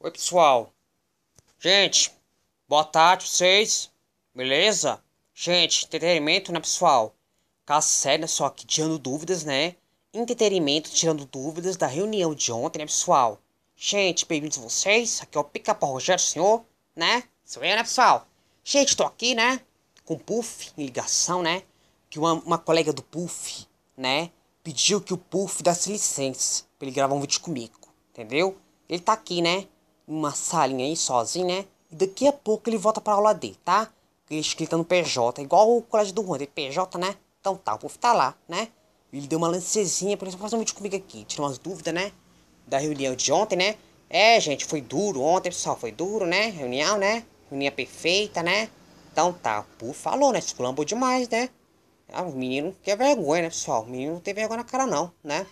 Oi, pessoal. Gente, boa tarde pra vocês. Beleza? Gente, entretenimento, né, pessoal? Caso tá sério, né, só que tirando dúvidas, né? Entretenimento tirando dúvidas da reunião de ontem, né, pessoal? Gente, bem-vindos vocês. Aqui é o Pica-Pau Rogério, senhor, né? Isso aí, né, pessoal? Gente, tô aqui, né? Com o Puff, em ligação, né? Que uma, uma colega do Puff, né? Pediu que o Puff desse licença pra ele gravar um vídeo comigo, entendeu? Ele tá aqui, né? uma salinha aí sozinho, né? E daqui a pouco ele volta pra aula dele tá? É escrita no PJ, é igual o colégio do Juan, é PJ, né? Então tá, o povo tá lá, né? Ele deu uma lancezinha por ele fazer um vídeo comigo aqui, tirou umas dúvidas, né? Da reunião de ontem, né? É, gente, foi duro ontem, pessoal, foi duro, né? Reunião, né? Reunião perfeita, né? Então tá, o falou, né? Esculambou demais, né? Ah, o menino não quer vergonha, né, pessoal? O menino não tem vergonha na cara, não, né?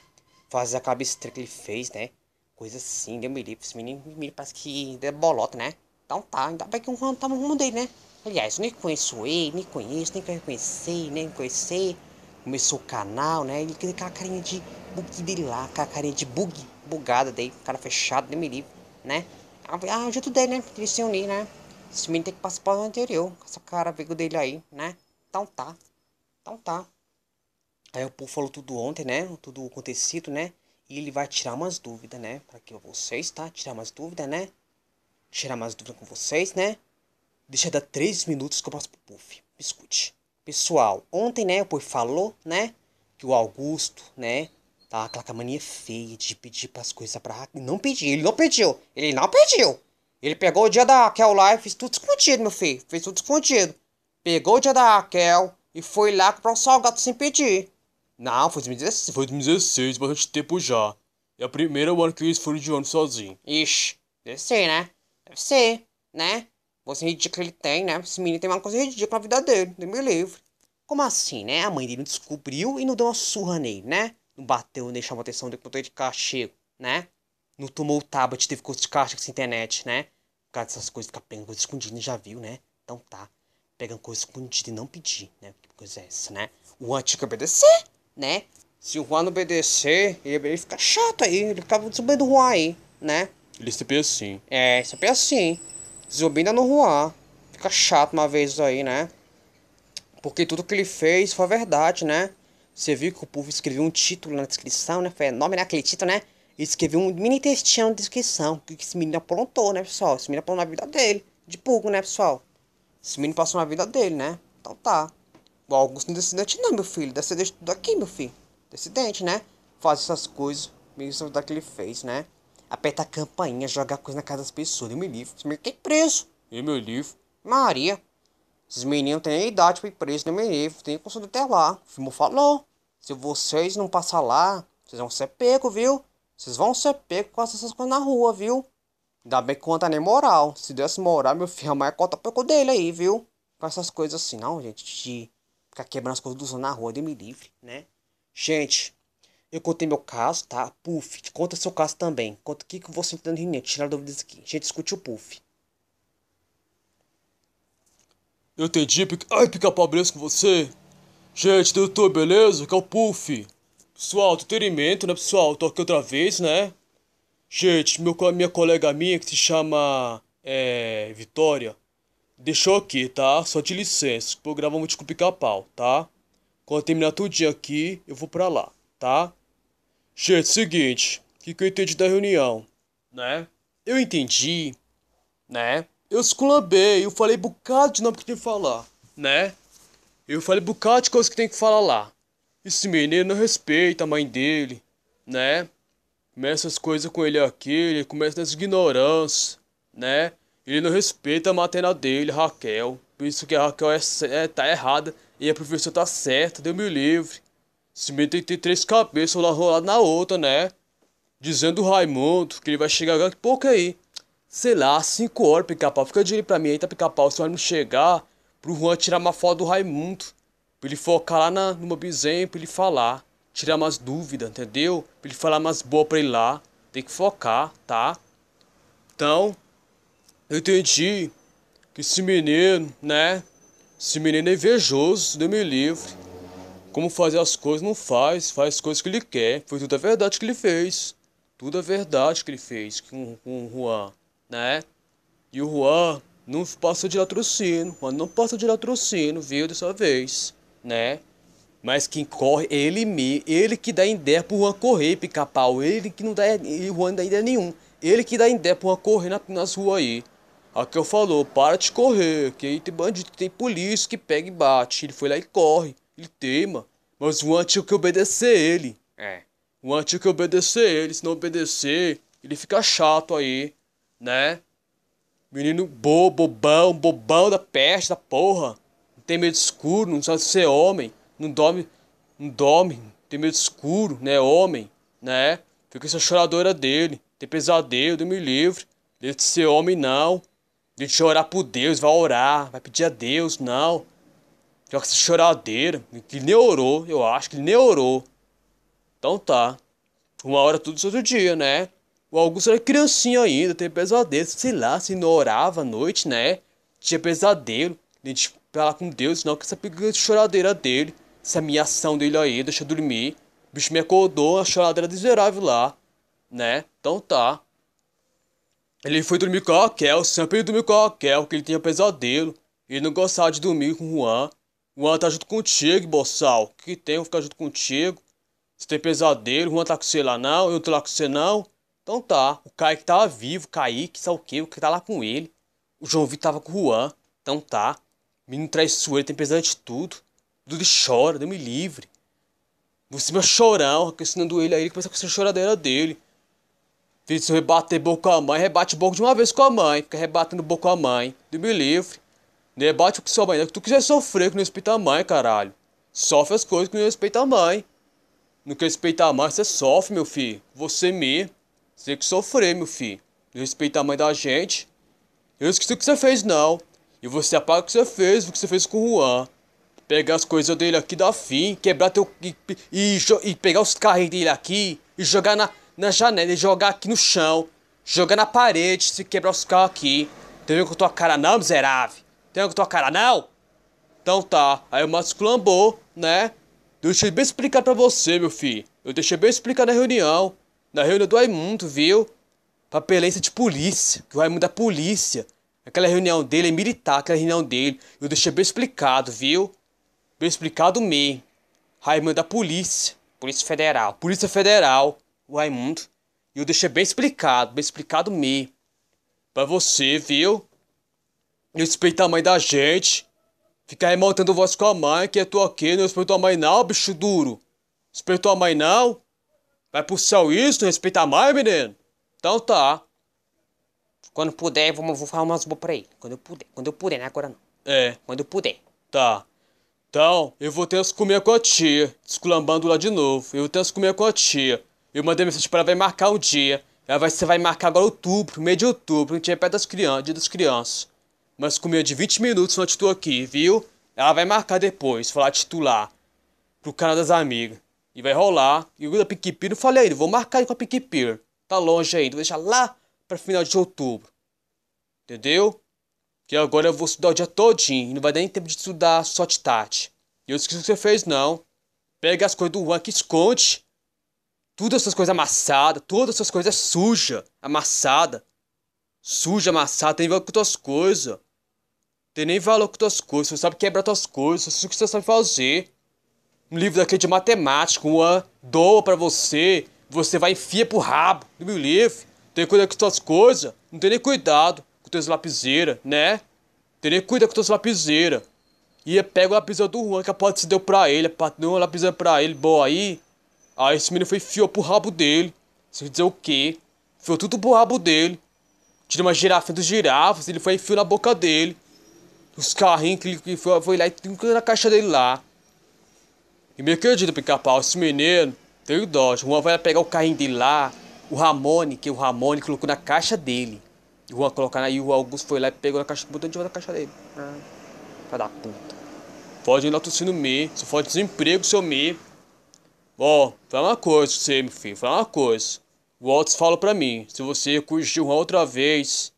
Fazer a cabeça que ele fez, né? Coisa assim, deu me livre. Esse menino, menino parece que é bolota, né? Então tá, ainda bem que um ramo tá no rumo dele, né? Aliás, nem conheço ele, nem conheço, nem quero conhecer, nem conhecer. Começou o canal, né? Ele queria aquela carinha de bug dele lá, aquela carinha de bug, bugada daí, cara fechado, deu me livre, né? Ah, ah, o jeito dele, né? Ele se unir, né? Esse menino tem que passar do anterior, com essa cara veio dele aí, né? Então tá, então tá. Aí o povo falou tudo ontem, né? Tudo acontecido, né? E ele vai tirar umas dúvidas, né? Para que vocês, tá? Tirar umas dúvidas, né? Tirar umas dúvidas com vocês, né? Deixa dar três minutos que eu passo pro Puff. Me escute. Pessoal, ontem, né, o Puff falou, né? Que o Augusto, né? Tá com aquela mania feia de pedir pras coisas pra Não pediu, ele não pediu. Ele não pediu. Ele pegou o dia da Raquel lá e fez tudo escondido, meu filho. Fez tudo escondido. Pegou o dia da Raquel e foi lá comprar o salgado sem pedir. Não, foi 2016. Foi 2016, bastante tempo já. É a primeira hora que eles foram de ano sozinho. Ixi, deve ser, né? Deve ser, né? Você é ridículo ele tem, né? Esse menino tem uma coisa ridícula na vida dele, Deus me livre. Como assim, né? A mãe dele descobriu e não deu uma surra nele, né? Não bateu, nem chamou atenção dele quando de cachego, né? Não tomou o tablet, teve coisa de caixa com essa internet, né? Por causa dessas coisas, fica pegando coisa escondida, já viu, né? Então tá. Pegando coisa escondida e não pedir, né? Que coisa é essa, né? O antigo é obedecer? né? Se o Juan não obedecer, ele, ele fica chato aí, ele ficava subindo o Juan aí, né? Ele se sempre é assim. É, se sempre é assim. Zumbindo no Juan. Fica chato uma vez aí, né? Porque tudo que ele fez foi verdade, né? Você viu que o povo escreveu um título na descrição, né? Foi enorme né? aquele título, né? Escreveu um mini textinho na descrição. Que esse menino aprontou, né, pessoal? Esse menino aprontou na vida dele. De pulgo, né, pessoal? Esse menino passou na vida dele, né? Então tá. O Augusto não é decidente não, meu filho. Decidente tudo aqui, meu filho. Decidente, né? Faz essas coisas. mesmo da que ele fez, né? Aperta a campainha, joga coisa na casa das pessoas. E me livro. Esse menino tem preso. E meu livro. Maria. Esses meninos têm idade pra ir preso, nem né? meu livro. Tem condição até lá. O filme falou. Se vocês não passar lá, vocês vão ser pego, viu? Vocês vão ser pego com essas coisas na rua, viu? Ainda bem que não tá nem moral. Se desse moral, meu filho, a mãe corta pouco dele aí, viu? Com essas coisas assim, não, gente. De ficar quebrando as coisas dos na rua, de me livre, né? Gente, eu contei meu caso, tá? Puff, conta seu caso também. Conta o que, que você entende de reunião, tirar dúvidas aqui. Gente, escute o Puff. Eu entendi, pica... ai, pica-pau, com você? Gente, do YouTube, beleza? Que é o Puff. Pessoal, entretenimento, né, pessoal? Tô aqui outra vez, né? Gente, meu, minha colega minha que se chama é, Vitória, Deixou aqui, tá? Só de licença, vou gravar muito com o pica-pau, tá? Quando terminar tudinho aqui, eu vou pra lá, tá? Gente, seguinte, o que, que eu entendi da reunião, né? Eu entendi, né? Eu esculambei, eu falei bocado de nome que tem que falar, né? Eu falei bocado de coisa que tem que falar lá. Esse menino não respeita a mãe dele, né? Começa as coisas com ele aqui, ele começa nas ignorâncias, né? Ele não respeita a maternal dele, Raquel. Por isso que a Raquel é, é, tá errada e a professora tá certa, deu me livre. Se meter tem, três cabeças lá rolado na outra, né? Dizendo o Raimundo que ele vai chegar agora que pouco é aí. Sei lá, cinco horas, pica-pau. Fica de pra mim aí, tá, pica-pau. Se o Raimundo chegar, pro Juan tirar uma foto do Raimundo. Pra ele focar lá na, numa bizenha, pra ele falar. Tirar umas dúvidas, entendeu? Pra ele falar umas boas pra ele lá. Tem que focar, tá? Então, eu entendi que esse menino, né? Esse menino é invejoso, Deus me livre. Como fazer as coisas não faz, faz as coisas que ele quer. Foi tudo a verdade que ele fez. Tudo a verdade que ele fez com, com o Juan, né? E o Juan não passa de latrocínio. Juan não passa de latrocínio, viu, dessa vez, né? Mas quem corre é ele mesmo. Ele que dá ideia pro Juan correr, pica-pau. Ele que não dá, ele, Juan não dá ideia é nenhum. Ele que dá ideia pro Juan correr na, nas ruas aí. A que eu falou, para de correr, que aí tem bandido, tem polícia que pega e bate. Ele foi lá e corre, ele teima. Mas o antes que obedecer ele. É. O antes que obedecer ele, se não obedecer, ele fica chato aí, né? Menino bobo, bobão, bobão da peste, da porra. Não tem medo escuro, não sabe ser homem. Não dorme, não dorme, tem medo escuro, né? Homem, né? Fica essa choradora dele. Tem pesadelo, Deus me livre. Deve ser homem, não. De chorar por Deus, vai orar, vai pedir a Deus, não. que essa choradeira, que ele nem orou, eu acho que ele nem orou. Então tá. Uma hora tudo seu dia, né? O Augusto era criancinha ainda, tem pesadelo, sei lá, se não orava à noite, né? Tinha pesadelo, a gente falar com Deus, não, que essa choradeira dele, essa ameação dele aí, deixa eu dormir. O bicho me acordou, a choradeira miserável lá, né? Então tá. Ele foi dormir com a Raquel, sempre dormiu com a Raquel, que ele tinha pesadelo. E não gostava de dormir com o Juan. O Juan tá junto contigo, boçal. que tem? eu ficar junto contigo. Você tem pesadelo, o Juan tá com você lá não, eu tô lá com você não. Então tá, o Kaique tava tá vivo, Kaique, sabe o que? O que tá lá com ele. O João Vitor tava com o Juan. Então tá. Menino traiçoeiro, tem pesadelo de tudo. Tudo chora, Deus me livre. Você me é meu chorão, aquecendo ele aí, ele começa com essa choradeira dele. Filho, se eu rebater boca com a mãe, rebate boca de uma vez com a mãe. Fica rebatendo boca com a mãe. do me livre. Não né, rebate com sua mãe. Não. Que tu quiser sofrer, que não respeita a mãe, caralho. Sofre as coisas que não respeita a mãe. Não quer respeitar a mãe, você sofre, meu filho. Você me. Você tem que sofrer, meu filho. Não respeita a mãe da gente. Eu esqueci o que você fez, não. E você apaga o que você fez, o que você fez com o Juan. Pegar as coisas dele aqui da fim, quebrar teu. e, e, e pegar os carros dele aqui e jogar na na janela e jogar aqui no chão, jogar na parede, se quebrar os carros aqui. Tem com tua cara não, miserável? Tem com tua cara não? Então tá, aí o Matos clambou, né? Deixei bem explicado pra você, meu filho. Eu deixei bem explicado na reunião. Na reunião do Raimundo, viu? Papelência de polícia, que o Raimundo é polícia. Aquela reunião dele é militar, aquela reunião dele. Eu deixei bem explicado, viu? Bem explicado mesmo. Raimundo é da polícia. Polícia Federal. Polícia Federal o Raimundo, e eu deixei bem explicado, bem explicado mesmo. Pra você, viu? Respeita a mãe da gente. Ficar remontando voz com a mãe, que é tua aqui, não respeita a mãe não, bicho duro. Respeita a mãe não? Vai pro céu isso, não respeita a mãe, menino? Então tá. Quando puder, vou, vou falar umas boas pra ele. Quando eu puder. Quando eu puder, né? Agora não. É. Quando eu puder. Tá. Então, eu vou ter as comer com a tia. Esculambando lá de novo. Eu vou ter as comer com a tia. Eu mandei mensagem para ela, vai marcar o dia. Ela vai, você vai marcar agora outubro, meio de outubro, dia perto das crianças, dia das crianças. Mas com medo é de 20 minutos não estou aqui, viu? Ela vai marcar depois, falar titular. Pro canal das amigas. E vai rolar. E o da PicPeer, eu falei ainda, vou marcar com a PicPeer. Tá longe ainda, vou deixar lá para final de outubro. Entendeu? Que agora eu vou estudar o dia todinho e não vai dar nem tempo de estudar só de tarde. E eu esqueci o que você fez, não. Pega as coisas do Juan que esconde Todas essas coisas amassadas, todas essas coisas sujas, suja, amassada. Suja, amassada, tem valor com tuas coisas. Tem nem valor com tuas coisas, você sabe quebrar tuas coisas, isso que você sabe fazer. Um livro daquele é de matemática, uma doa para você, você vai enfia pro rabo. Não meu livro. tem cuidado com tuas coisas, não tem nem cuidado com tuas lapiseiras, né? Tem nem cuidado com tuas lapiseiras. E pega o lapiseira do Juan, que a parte se deu pra ele, a parte deu uma lapiseira pra ele, boa aí. Ah, esse menino foi fio pro rabo dele. Sem dizer o quê? Fiou tudo pro rabo dele. Tirou uma girafa dos girafas, ele foi e enfiou na boca dele. Os carrinhos que ele foi, foi lá e trincou na caixa dele lá. E me acredito pica-pau, esse menino, tem dó. Juan vai pegar o carrinho dele lá, o Ramone, que é o Ramone colocou na caixa dele. E o Juan colocar aí, o Augusto foi lá e pegou na caixa, botou de volta na caixa dele. Ah, filho da puta. Fode no latrocínio me, se fode desemprego, seu me. Ó, oh, fala uma coisa você, meu filho, fala uma coisa. O Waltz fala pra mim, se você curtiu uma outra vez,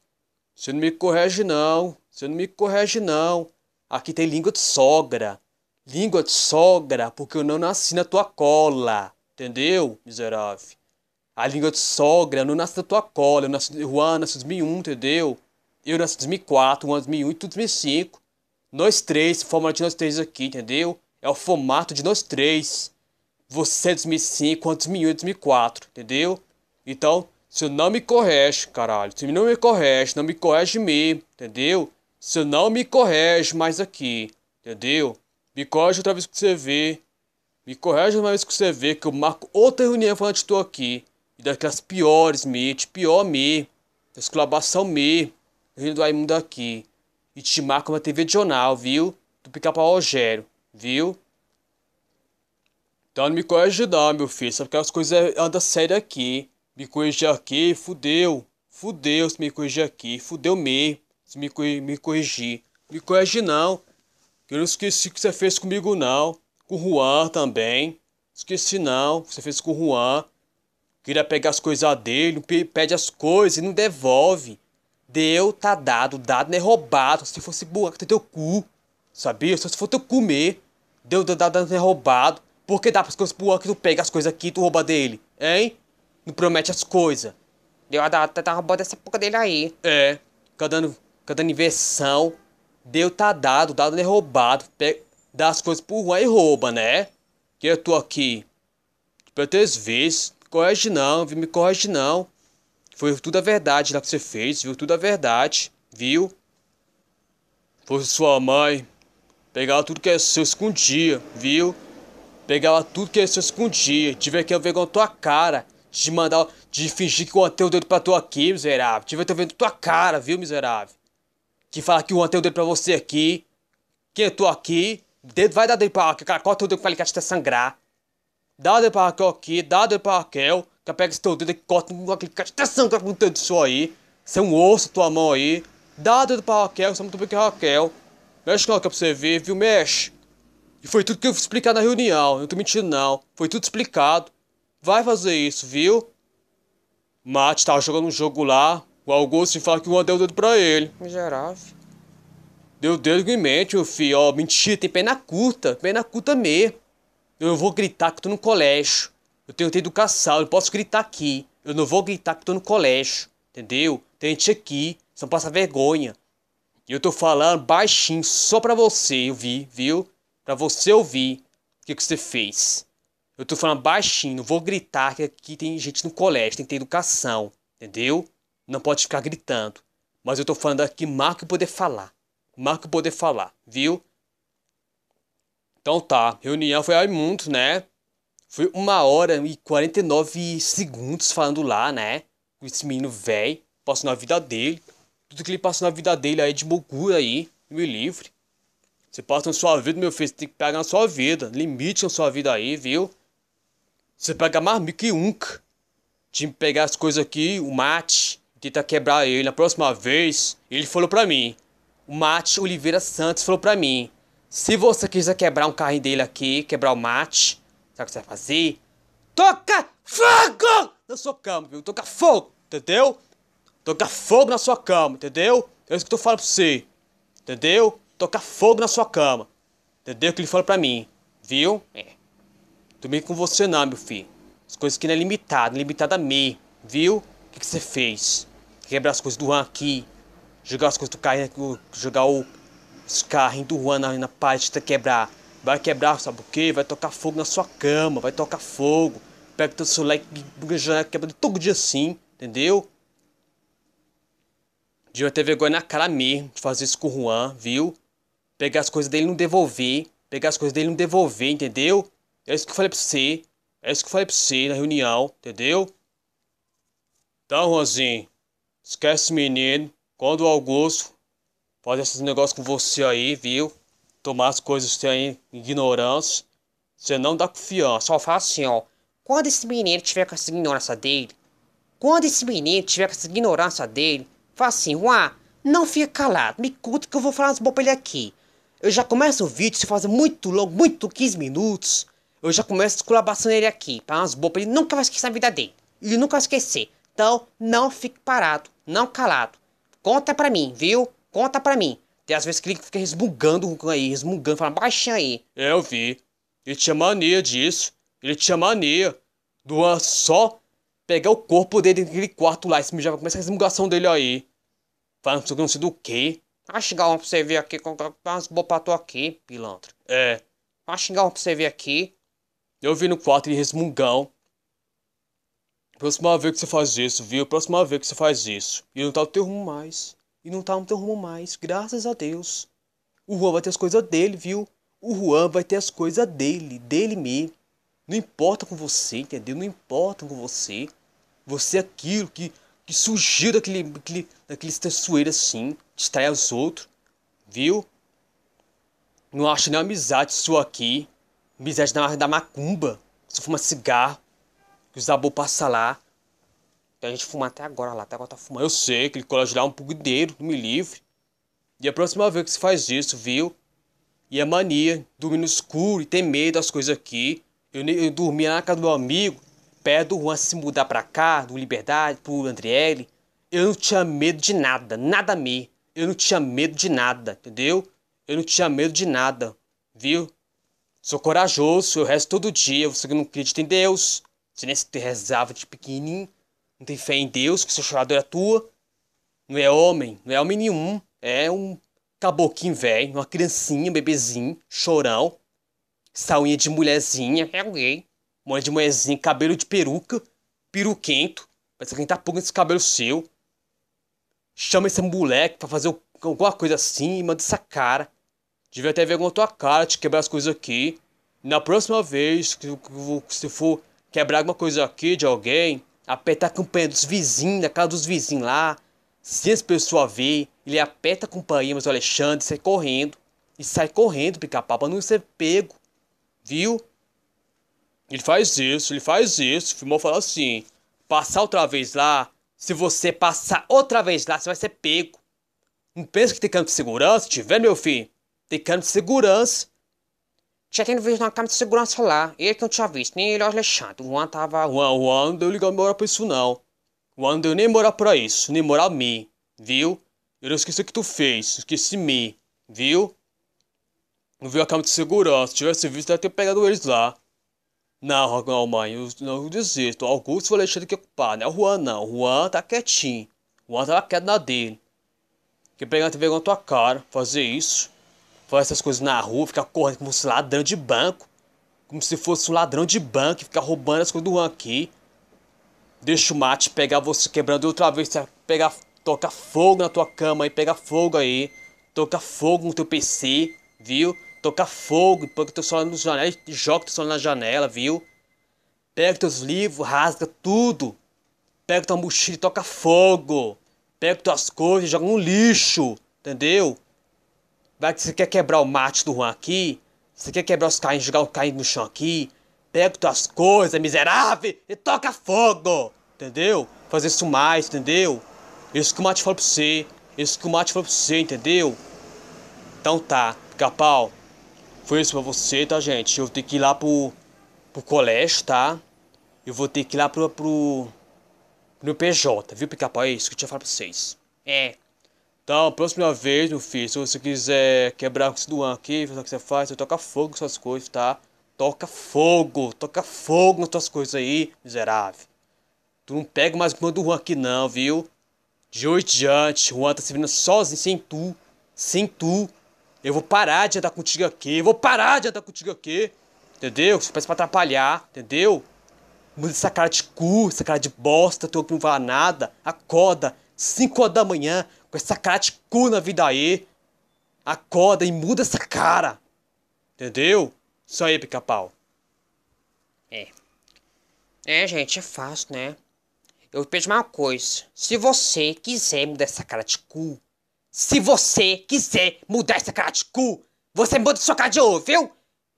você não me corrige não, você não me corrige não. Aqui tem língua de sogra. Língua de sogra, porque eu não nasci na tua cola. Entendeu, miserável? A língua de sogra não nasce na tua cola. Eu nasci, Juan nasci em 2001, entendeu? Eu nasci em 2004, Juan em 2001 e tu em 2005. Nós três, formato de nós três aqui, entendeu? É o formato de nós três você é 2005, quantos mil, 2004, é entendeu? Então, se não me correge, caralho, se não me correge, não me correge mesmo, entendeu? Se não me correge mais aqui, entendeu? Me corrige outra vez que você vê. Me corrige outra vez que você vê que eu marco outra reunião de estou aqui. E daquelas piores me, de pior me, da exclamação me, rindo do Raimundo aqui. E te marco uma TV de jornal, viu? Do Pica-Pau Rogério, viu? Então me coajudar, meu filho. Sabe que as coisas andam sério aqui. Me corrigir aqui, fudeu. Fudeu se me corrigir aqui. Fudeu me. Se me, me corrigir. Me corrigir não. Eu não esqueci o que você fez comigo não. Com o Juan também. Esqueci não. O que você fez com o Juan. Queria pegar as coisas dele. Pede as coisas e não devolve. Deu, tá dado. Dado não é roubado. Se fosse buraco, tá tem teu cu. Sabia? Só se for teu comer. Deu, dado, dado não é roubado. Porque dá as coisas pro que tu pega as coisas aqui e tu rouba dele, hein? Não promete as coisas. Deu a data tá roubando essa porca dele aí. É, fica dando, fica dando inversão. Deu tá dado, dado é roubado. Pega, dá as coisas pro Juan e rouba, né? Que eu tô aqui. Pra três vezes. Corrige não, viu? Me corrige não. Foi tudo a verdade lá que você fez, viu? Tudo a verdade, viu? Foi sua mãe. Pegar tudo que é seu escondia, viu? Pegava tudo que você escondia. tiver que ver com a tua cara. De mandar. De fingir que eu tem o dedo pra tu aqui, miserável. tiver que ver tua cara, viu, miserável? Que fala que eu tem o dedo pra você aqui. Que eu tô aqui. Dedo vai dar dedo pra aqui. Corta é o dedo que vai que até tá sangrar. Dá o dedo pra Raquel aqui. Dá o dedo pra Raquel. Que pega esse teu dedo e corta aquele que até sangrar com o dedo seu aí. Você é um osso, tua mão aí. Dá o dedo pra Raquel. Você é muito bem que Raquel. Mexe com a Raquel pra você ver, viu? Mexe. E foi tudo que eu explicar na reunião, não tô mentindo não. Foi tudo explicado. Vai fazer isso, viu? Mate tava jogando um jogo lá. O Augusto fala que o Juan deu o dedo pra ele. Miserável. Deu dedo em mente, meu filho. Ó, mentira, tem pena curta. pena curta mesmo. Eu vou gritar que tô no colégio. Eu tenho que ter educação, eu posso gritar aqui. Eu não vou gritar que tô no colégio. Entendeu? Tem gente aqui, só passa vergonha. E eu tô falando baixinho só pra você, eu vi, viu? para você ouvir o que, que você fez. Eu tô falando baixinho, não vou gritar que aqui tem gente no colégio, tem que ter educação, entendeu? Não pode ficar gritando. Mas eu tô falando aqui Marco poder falar. Marco poder falar, viu? Então tá, reunião foi muito, né? Foi uma hora e 49 segundos falando lá, né? Com esse menino velho, passando a vida dele. Tudo que ele passou na vida dele aí de mogura aí, me livre. Você passa na sua vida, meu filho, você tem que pegar na sua vida. Limite na sua vida aí, viu? Você pega mais mil que nunca. Tinha que pegar as coisas aqui, o mate, tentar quebrar ele. Na próxima vez, ele falou pra mim. O mate Oliveira Santos falou pra mim. Se você quiser quebrar um carrinho dele aqui, quebrar o mate, sabe o que você vai fazer? Toca fogo na sua cama, viu? Toca fogo, entendeu? Toca fogo na sua cama, entendeu? É isso que eu tô falando pra você, entendeu? tocar fogo na sua cama. Entendeu o que ele falou pra mim? Viu? É. Dormir com você não, meu filho. As coisas aqui não é limitada, é limitada a mim. Viu? O que, você fez? Quebrar as coisas do Juan aqui. Jogar as coisas do carro, jogar o, os carros do Juan na, na parte de tá quebrar. Vai quebrar, sabe o quê? Vai tocar fogo na sua cama, vai tocar fogo. Pega o teu celular e já quebra todo dia assim, entendeu? Devia ter vergonha na cara mesmo de fazer isso com o Juan, viu? Pegar as coisas dele e não devolver. Pegar as coisas dele e não devolver, entendeu? É isso que eu falei pra você. É isso que eu falei pra você na reunião, entendeu? Então, Juanzinho, esquece esse menino. Quando o Augusto fazer esses negócios com você aí, viu? Tomar as coisas que ignorância. Você não dá confiança. Só fala assim, ó. Quando esse menino tiver com essa ignorância dele, quando esse menino tiver com essa ignorância dele, fala assim, Juan, não fica calado, me curta que eu vou falar umas ele aqui. Eu já começo o vídeo, se faz muito longo, muito 15 minutos, eu já começo colaboração ele aqui, para umas bobas, ele nunca vai esquecer a vida dele. Ele nunca vai esquecer. Então, não fique parado, não calado. Conta pra mim, viu? Conta pra mim. Tem às vezes que ele fica resmungando aí, resmungando, falando baixinho aí. É, eu vi. Ele tinha mania disso. Ele tinha mania do só pegar o corpo dele daquele quarto lá. e se já começa a resmungação dele aí. Falando não sei do que. Vai xingar um pra você vir aqui com umas boas pra tu aqui, pilantra. É. Vai xingar um pra você vir aqui. Eu vi no quarto de resmungão. Próxima vez que você faz isso, viu? Próxima vez que você faz isso. E não tá no teu rumo mais. E não tá no teu rumo mais, graças a Deus. O Juan vai ter as coisas dele, viu? O Juan vai ter as coisas dele, dele mesmo. Não importa com você, entendeu? Não importa com você. Você é aquilo que que surgiu daquele, daquele, daquele que assim, distrai os outros, viu? Não acho nem amizade sua aqui, amizade da, da macumba, você fuma cigarro, que os abô passa lá. a gente fuma até agora lá, até agora tá fumando. Eu sei que ele colégio lá é um pugudeiro, me livre. E a próxima vez que se faz isso, viu? E a mania, dormir no escuro e ter medo das coisas aqui. Eu, eu dormia na casa do meu amigo, pé do Juan se mudar pra cá, do Liberdade, pro Andriele, eu não tinha medo de nada, nada me. Eu não tinha medo de nada, entendeu? Eu não tinha medo de nada, viu? Sou corajoso, eu resto todo dia, você que não acredita em Deus. Você nem se rezava de pequenininho, não tem fé em Deus, que seu chorador é tua. Não é homem, não é homem nenhum, é um caboquinho velho, uma criancinha, um bebezinho, chorão, saunha de mulherzinha, é alguém. Mãe de mulherzinha, cabelo de peruca, peruquento. Parece que tá pulando esse cabelo seu. Chama esse moleque pra fazer alguma coisa assim e manda essa cara. Devia até ver com a tua cara te quebrar as coisas aqui. Na próxima vez, se for quebrar alguma coisa aqui de alguém, apertar a campanha dos vizinhos, da casa dos vizinhos lá. Se as pessoas ver, ele aperta a campanha mas o Alexandre sai correndo. E sai correndo, pica-pau, pra não ser pego. Viu? Ele faz isso, ele faz isso. O filmou falou assim: passar outra vez lá, se você passar outra vez lá, você vai ser pego. Não pensa que tem câmera de segurança? tiver, tá meu filho, tem câmera de segurança. Tinha tendo visto na câmera de segurança lá. Ele que não tinha visto, nem ele, o Alexandre. O Juan tava. O Juan, Juan não deu ligado pra isso, não. O Juan não deu nem morar pra isso, nem morar a mim, viu? Eu não esqueci o que tu fez, esqueci me, viu? Não viu a câmera de segurança. Se tivesse visto, ia ter pegado eles lá. Não, não, mãe, eu, não desisto. O Augusto foi Alexandre que ocupar, não é né? o Juan, não. O Juan tá quietinho. O Juan tava tá quieto na dele. Que pegar TV com a tua cara, fazer isso. Fazer essas coisas na rua, ficar correndo como se ladrão de banco. Como se fosse um ladrão de banco e ficar roubando as coisas do Juan aqui. Deixa o mate pegar você quebrando outra vez, pegar, tocar fogo na tua cama aí, pegar fogo aí. Tocar fogo no teu PC, viu? tocar fogo, põe teu celular nos janelas, joga teu celular na janela, viu? Pega teus livros, rasga tudo. Pega tua mochila e toca fogo. Pega tuas coisas e joga no lixo, entendeu? Vai que você quer quebrar o mate do Juan aqui? Você quer quebrar os carrinhos, jogar o carrinho no chão aqui? Pega tuas coisas, miserável, e toca fogo, entendeu? Fazer isso mais, entendeu? Isso que o mate falou pra você, isso que o mate falou pra você, entendeu? Então tá, pica-pau foi isso pra você, tá, gente? Eu vou ter que ir lá pro, pro colégio, tá? Eu vou ter que ir lá pro, pro, no meu PJ, viu, pica-pau? É isso que eu tinha falado pra vocês. É. Então, próxima vez, meu filho, se você quiser quebrar com esse Duan aqui, fazer o que você faz, você toca fogo com suas coisas, tá? Toca fogo, toca fogo nas suas coisas aí, miserável. Tu não pega mais o do Juan aqui não, viu? De hoje em diante, o Juan tá se vindo sozinho, sem tu, sem tu, eu vou parar de andar contigo aqui. Eu vou parar de andar contigo aqui. Entendeu? Você parece pra atrapalhar, entendeu? Muda essa cara de cu, essa cara de bosta, tu não fala nada. Acorda, 5 horas da manhã, com essa cara de cu na vida aí. Acorda e muda essa cara. Entendeu? Isso aí, pica-pau. É. É, gente, é fácil, né? Eu vou pedir uma coisa. Se você quiser mudar essa cara de cu, se você quiser mudar essa cara de cu, você muda sua cara de ovo, viu?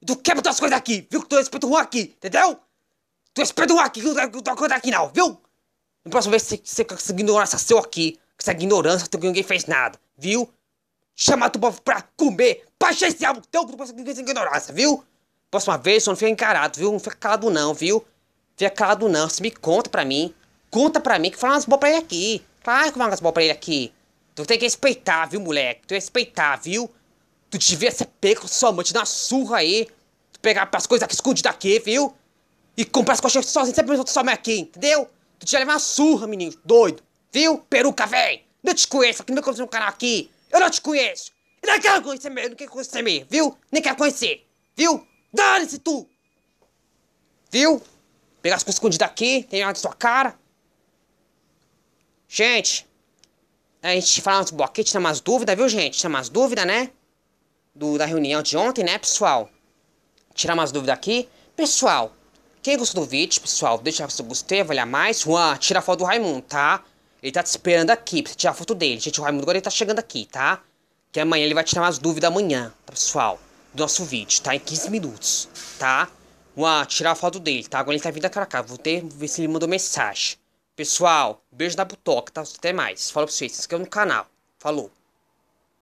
Tu quebra tuas coisas aqui, viu? Que tu respeita o Juan aqui, entendeu? Tu respeita o Juan aqui, que tu não coisa aqui não, viu? Na próxima vez você, com essa ignorância seu aqui, com essa ignorância que ninguém fez nada, viu? Chama tu povo pra comer, baixa esse álbum teu que tu passa com essa ignorância, viu? Próxima vez só não fica encarado, viu? Não fica calado não, viu? Fica calado não, se me conta pra mim. Conta pra mim que fala umas boas pra ele aqui. Claro que fala umas boas pra ele aqui. Tu tem que respeitar, viu, moleque? Tu respeitar, viu? Tu devia ser pego somente na surra aí. Tu pegar as coisas aqui esconde daqui, viu? E comprar as coisas sozinho, sempre tu some aqui, entendeu? Tu devia levar uma surra, menino, doido. Viu, peruca, véi? Não te conheço, aqui não conheço no canal aqui. Eu não te conheço. Eu não quero conhecer mesmo, não quero conhecer mesmo, viu? Nem quero conhecer, viu? Dane-se tu! Viu? Pegar as coisas escondidas aqui, tem de sua cara. Gente, a gente fala uns boquetes, tirar umas dúvidas, viu, gente? tirar umas dúvidas, né? Do, da reunião de ontem, né, pessoal? Tirar umas dúvidas aqui. Pessoal, quem gostou do vídeo, pessoal, deixa seu gostei, avaliar mais. Juan, tira a foto do Raimundo, tá? Ele tá te esperando aqui pra você tirar a foto dele. Gente, o Raimundo agora ele tá chegando aqui, tá? Que amanhã ele vai tirar umas dúvidas amanhã, tá, pessoal? Do nosso vídeo, tá? Em 15 minutos, tá? Juan, tirar a foto dele, tá? Agora ele tá vindo pra cá. Vou ter, ver se ele mandou mensagem. Pessoal, beijo da butoca, tá? Até mais. Fala pra vocês, se inscreva no canal. Falou.